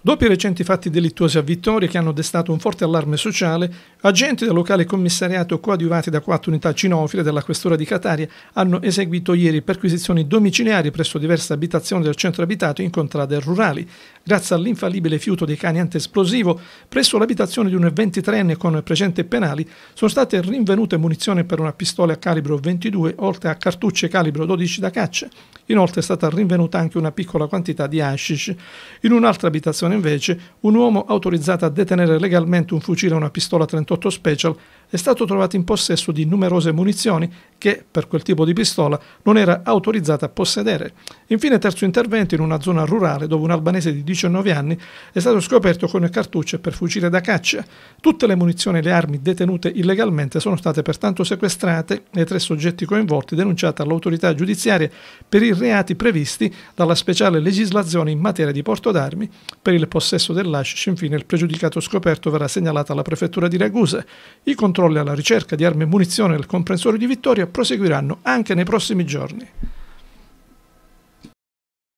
Dopo i recenti fatti delittuosi a Vittoria che hanno destato un forte allarme sociale, agenti del locale commissariato coadiuvati da quattro unità cinofile della questura di Catania hanno eseguito ieri perquisizioni domiciliari presso diverse abitazioni del centro abitato in contrade rurali grazie all'infallibile fiuto dei cani antiesplosivo, presso l'abitazione di un 23enne con precedenti penali sono state rinvenute munizioni per una pistola a calibro 22 oltre a cartucce calibro 12 da caccia. Inoltre è stata rinvenuta anche una piccola quantità di hashish. In un'altra abitazione invece un uomo autorizzato a detenere legalmente un fucile e una pistola 38 special è stato trovato in possesso di numerose munizioni che per quel tipo di pistola non era autorizzata a possedere. Infine terzo intervento in una zona rurale dove un albanese di 19 anni è stato scoperto con cartucce per fucile da caccia. Tutte le munizioni e le armi detenute illegalmente sono state pertanto sequestrate e i tre soggetti coinvolti denunciati all'autorità giudiziaria per i reati previsti dalla speciale legislazione in materia di porto d'armi. Per il possesso dell'ASCIS infine il pregiudicato scoperto verrà segnalato alla prefettura di Ragusa. I controlli alla ricerca di armi e munizioni nel comprensorio di Vittoria proseguiranno anche nei prossimi giorni.